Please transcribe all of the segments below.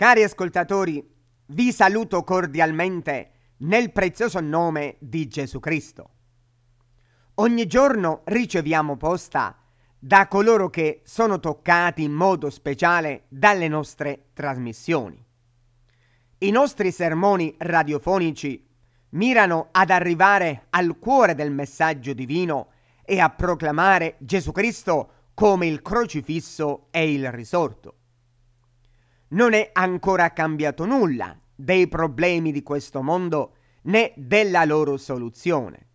Cari ascoltatori, vi saluto cordialmente nel prezioso nome di Gesù Cristo. Ogni giorno riceviamo posta da coloro che sono toccati in modo speciale dalle nostre trasmissioni. I nostri sermoni radiofonici mirano ad arrivare al cuore del messaggio divino e a proclamare Gesù Cristo come il crocifisso e il risorto non è ancora cambiato nulla dei problemi di questo mondo né della loro soluzione.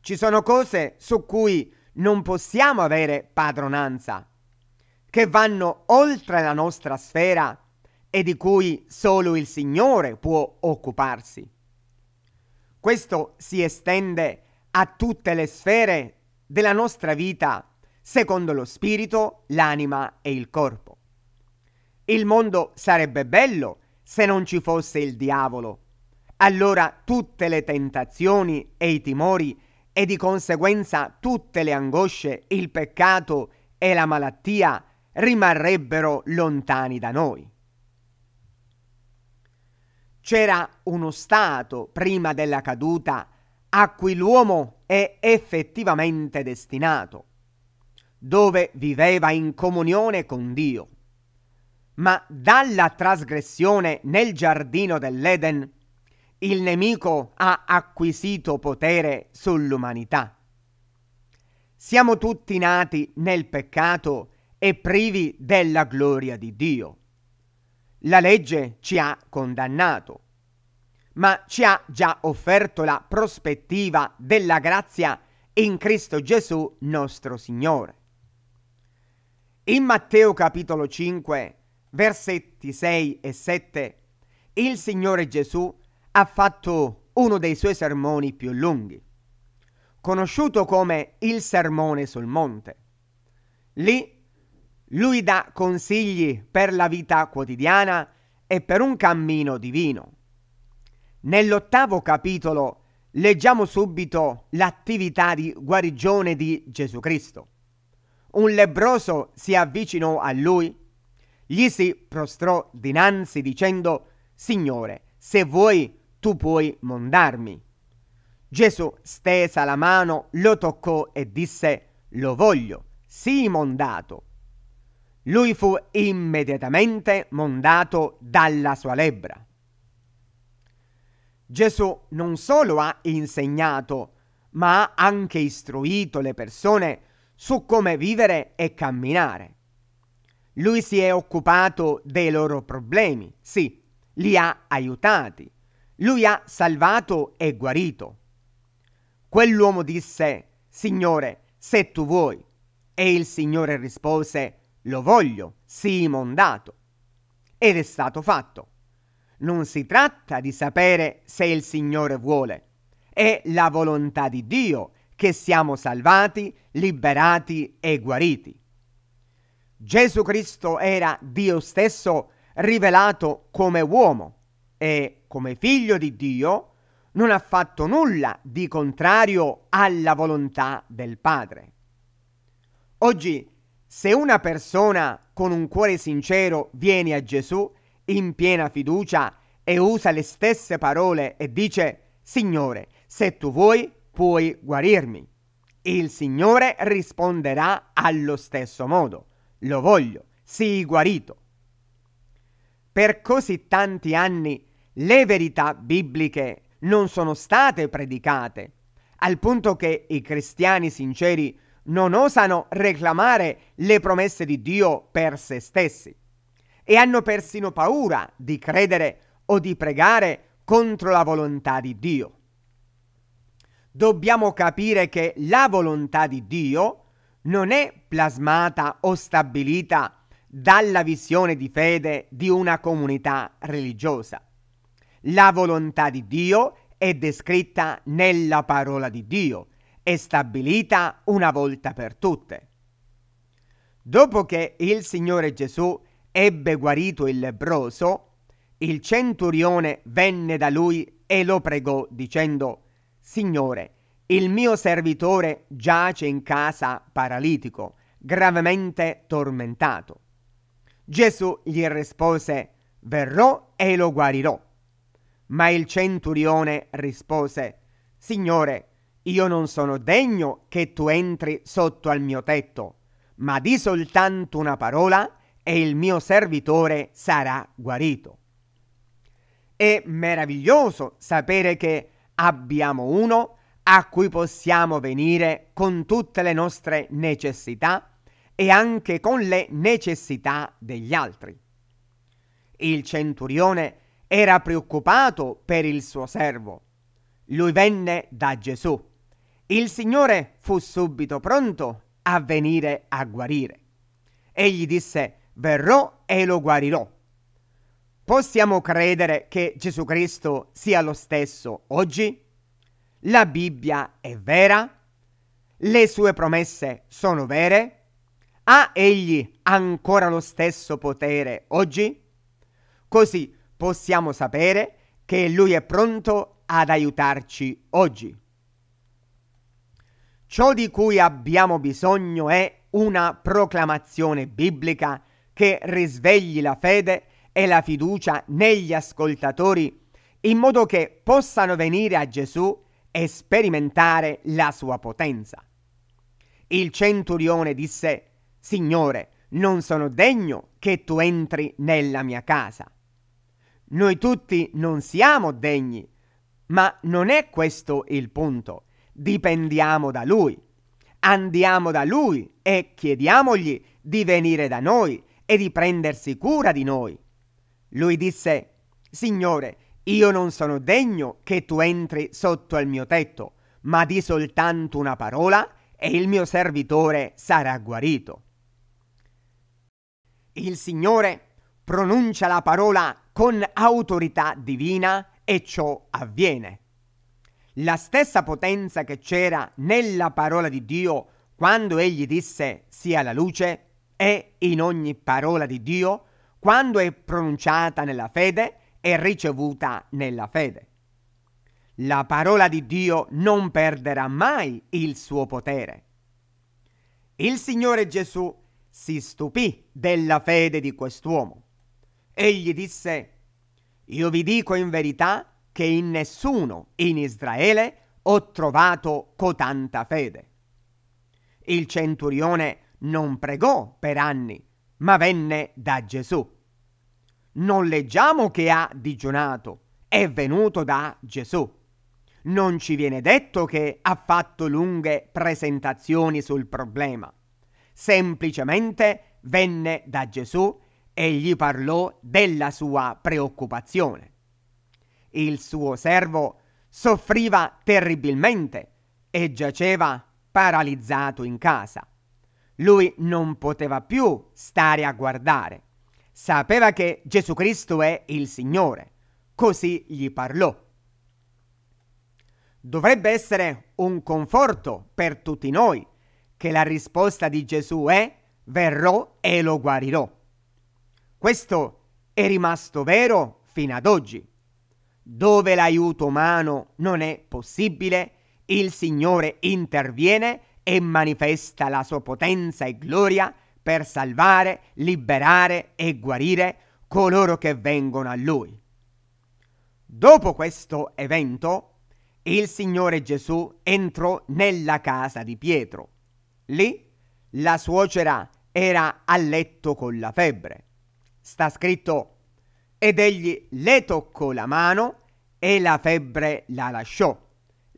Ci sono cose su cui non possiamo avere padronanza, che vanno oltre la nostra sfera e di cui solo il Signore può occuparsi. Questo si estende a tutte le sfere della nostra vita, secondo lo spirito, l'anima e il corpo. Il mondo sarebbe bello se non ci fosse il diavolo. Allora tutte le tentazioni e i timori e di conseguenza tutte le angosce, il peccato e la malattia rimarrebbero lontani da noi. C'era uno stato prima della caduta a cui l'uomo è effettivamente destinato, dove viveva in comunione con Dio. Ma dalla trasgressione nel giardino dell'Eden il nemico ha acquisito potere sull'umanità. Siamo tutti nati nel peccato e privi della gloria di Dio. La legge ci ha condannato, ma ci ha già offerto la prospettiva della grazia in Cristo Gesù nostro Signore. In Matteo capitolo 5 versetti 6 e 7, il Signore Gesù ha fatto uno dei suoi sermoni più lunghi, conosciuto come il Sermone sul Monte. Lì lui dà consigli per la vita quotidiana e per un cammino divino. Nell'ottavo capitolo leggiamo subito l'attività di guarigione di Gesù Cristo. Un lebroso si avvicinò a lui gli si prostrò dinanzi dicendo, Signore, se vuoi, tu puoi mondarmi. Gesù stesa la mano, lo toccò e disse, Lo voglio, sii mondato. Lui fu immediatamente mondato dalla sua lebbra. Gesù non solo ha insegnato, ma ha anche istruito le persone su come vivere e camminare. Lui si è occupato dei loro problemi, sì, li ha aiutati, lui ha salvato e guarito. Quell'uomo disse, Signore, se tu vuoi. E il Signore rispose, Lo voglio, sii mondato. Ed è stato fatto. Non si tratta di sapere se il Signore vuole. È la volontà di Dio che siamo salvati, liberati e guariti. Gesù Cristo era Dio stesso rivelato come uomo e come figlio di Dio non ha fatto nulla di contrario alla volontà del Padre. Oggi, se una persona con un cuore sincero viene a Gesù in piena fiducia e usa le stesse parole e dice, Signore, se tu vuoi, puoi guarirmi. Il Signore risponderà allo stesso modo. Lo voglio, sii guarito. Per così tanti anni le verità bibliche non sono state predicate, al punto che i cristiani sinceri non osano reclamare le promesse di Dio per se stessi e hanno persino paura di credere o di pregare contro la volontà di Dio. Dobbiamo capire che la volontà di Dio è non è plasmata o stabilita dalla visione di fede di una comunità religiosa. La volontà di Dio è descritta nella parola di Dio e stabilita una volta per tutte. Dopo che il Signore Gesù ebbe guarito il lebbroso, il centurione venne da lui e lo pregò dicendo, Signore, il mio servitore giace in casa paralitico, gravemente tormentato. Gesù gli rispose, verrò e lo guarirò. Ma il centurione rispose, Signore, io non sono degno che tu entri sotto al mio tetto, ma di soltanto una parola e il mio servitore sarà guarito. È meraviglioso sapere che abbiamo uno a cui possiamo venire con tutte le nostre necessità e anche con le necessità degli altri. Il centurione era preoccupato per il suo servo. Lui venne da Gesù. Il Signore fu subito pronto a venire a guarire. Egli disse, verrò e lo guarirò. Possiamo credere che Gesù Cristo sia lo stesso oggi? La Bibbia è vera? Le sue promesse sono vere? Ha egli ancora lo stesso potere oggi? Così possiamo sapere che lui è pronto ad aiutarci oggi. Ciò di cui abbiamo bisogno è una proclamazione biblica che risvegli la fede e la fiducia negli ascoltatori in modo che possano venire a Gesù e sperimentare la sua potenza. Il centurione disse, Signore, non sono degno che tu entri nella mia casa. Noi tutti non siamo degni, ma non è questo il punto. Dipendiamo da Lui. Andiamo da Lui e chiediamogli di venire da noi e di prendersi cura di noi. Lui disse, Signore, io non sono degno che tu entri sotto al mio tetto, ma di soltanto una parola e il mio servitore sarà guarito. Il Signore pronuncia la parola con autorità divina e ciò avviene. La stessa potenza che c'era nella parola di Dio quando egli disse sia la luce è in ogni parola di Dio quando è pronunciata nella fede e ricevuta nella fede. La parola di Dio non perderà mai il suo potere. Il Signore Gesù si stupì della fede di quest'uomo. Egli disse, io vi dico in verità che in nessuno in Israele ho trovato cotanta fede. Il centurione non pregò per anni, ma venne da Gesù non leggiamo che ha digiunato, è venuto da Gesù. Non ci viene detto che ha fatto lunghe presentazioni sul problema. Semplicemente venne da Gesù e gli parlò della sua preoccupazione. Il suo servo soffriva terribilmente e giaceva paralizzato in casa. Lui non poteva più stare a guardare Sapeva che Gesù Cristo è il Signore, così gli parlò. Dovrebbe essere un conforto per tutti noi che la risposta di Gesù è verrò e lo guarirò. Questo è rimasto vero fino ad oggi. Dove l'aiuto umano non è possibile, il Signore interviene e manifesta la sua potenza e gloria per salvare, liberare e guarire coloro che vengono a Lui. Dopo questo evento, il Signore Gesù entrò nella casa di Pietro. Lì la suocera era a letto con la febbre. Sta scritto, ed egli le toccò la mano e la febbre la lasciò.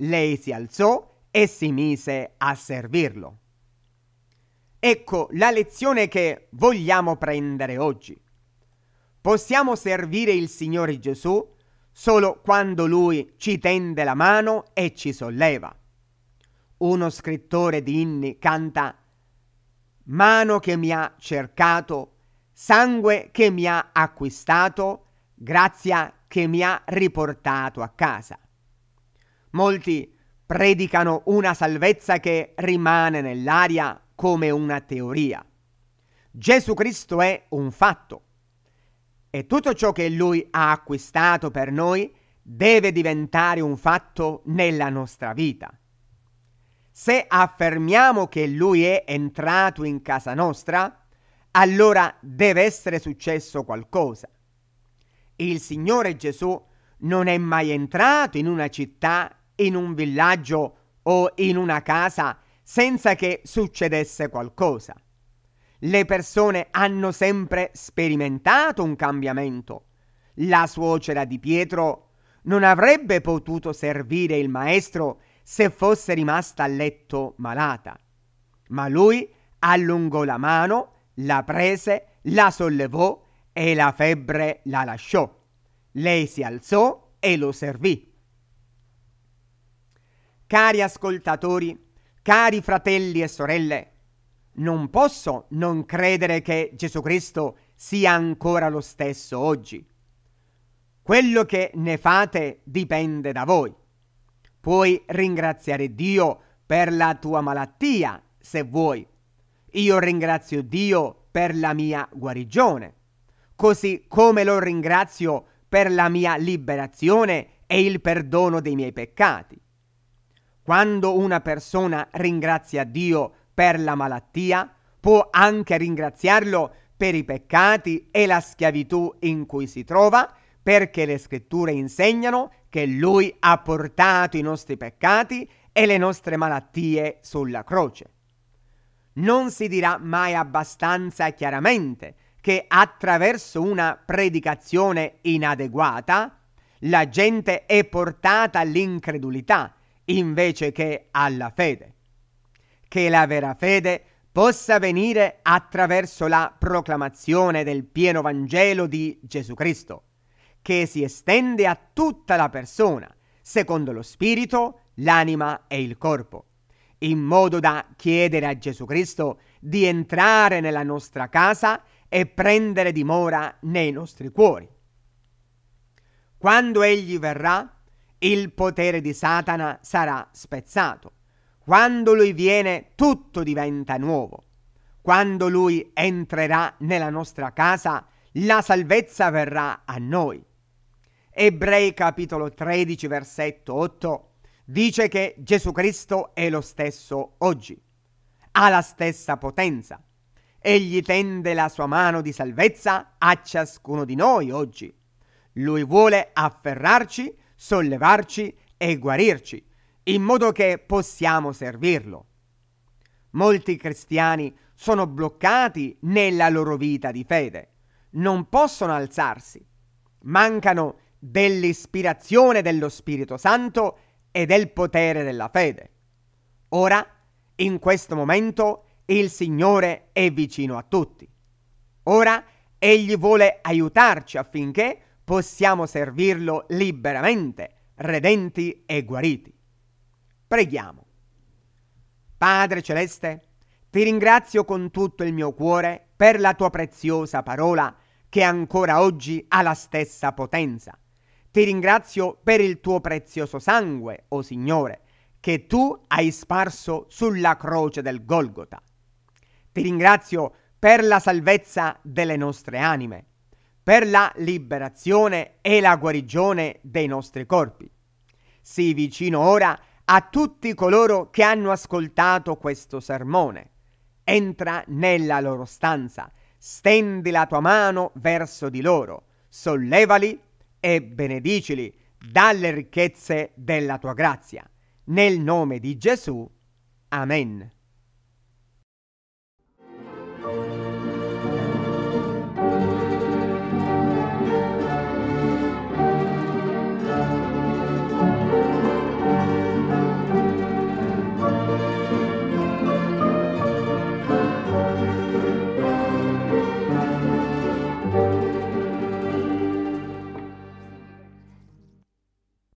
Lei si alzò e si mise a servirlo. Ecco la lezione che vogliamo prendere oggi. Possiamo servire il Signore Gesù solo quando Lui ci tende la mano e ci solleva. Uno scrittore di inni canta Mano che mi ha cercato, sangue che mi ha acquistato, grazia che mi ha riportato a casa. Molti predicano una salvezza che rimane nell'aria come una teoria. Gesù Cristo è un fatto e tutto ciò che Lui ha acquistato per noi deve diventare un fatto nella nostra vita. Se affermiamo che Lui è entrato in casa nostra, allora deve essere successo qualcosa. Il Signore Gesù non è mai entrato in una città, in un villaggio o in una casa senza che succedesse qualcosa. Le persone hanno sempre sperimentato un cambiamento. La suocera di Pietro non avrebbe potuto servire il maestro se fosse rimasta a letto malata. Ma lui allungò la mano, la prese, la sollevò e la febbre la lasciò. Lei si alzò e lo servì. Cari ascoltatori, Cari fratelli e sorelle, non posso non credere che Gesù Cristo sia ancora lo stesso oggi. Quello che ne fate dipende da voi. Puoi ringraziare Dio per la tua malattia, se vuoi. Io ringrazio Dio per la mia guarigione, così come lo ringrazio per la mia liberazione e il perdono dei miei peccati. Quando una persona ringrazia Dio per la malattia, può anche ringraziarlo per i peccati e la schiavitù in cui si trova, perché le scritture insegnano che Lui ha portato i nostri peccati e le nostre malattie sulla croce. Non si dirà mai abbastanza chiaramente che attraverso una predicazione inadeguata la gente è portata all'incredulità invece che alla fede. Che la vera fede possa venire attraverso la proclamazione del pieno Vangelo di Gesù Cristo, che si estende a tutta la persona, secondo lo spirito, l'anima e il corpo, in modo da chiedere a Gesù Cristo di entrare nella nostra casa e prendere dimora nei nostri cuori. Quando Egli verrà, il potere di Satana sarà spezzato. Quando lui viene, tutto diventa nuovo. Quando lui entrerà nella nostra casa, la salvezza verrà a noi. Ebrei capitolo 13 versetto 8 dice che Gesù Cristo è lo stesso oggi, ha la stessa potenza. Egli tende la sua mano di salvezza a ciascuno di noi oggi. Lui vuole afferrarci sollevarci e guarirci, in modo che possiamo servirlo. Molti cristiani sono bloccati nella loro vita di fede, non possono alzarsi, mancano dell'ispirazione dello Spirito Santo e del potere della fede. Ora, in questo momento, il Signore è vicino a tutti. Ora, Egli vuole aiutarci affinché possiamo servirlo liberamente, redenti e guariti. Preghiamo. Padre Celeste, ti ringrazio con tutto il mio cuore per la tua preziosa parola che ancora oggi ha la stessa potenza. Ti ringrazio per il tuo prezioso sangue, o oh Signore, che tu hai sparso sulla croce del Golgota. Ti ringrazio per la salvezza delle nostre anime per la liberazione e la guarigione dei nostri corpi. Sii vicino ora a tutti coloro che hanno ascoltato questo sermone. Entra nella loro stanza, stendi la tua mano verso di loro, sollevali e benedicili dalle ricchezze della tua grazia. Nel nome di Gesù. Amen.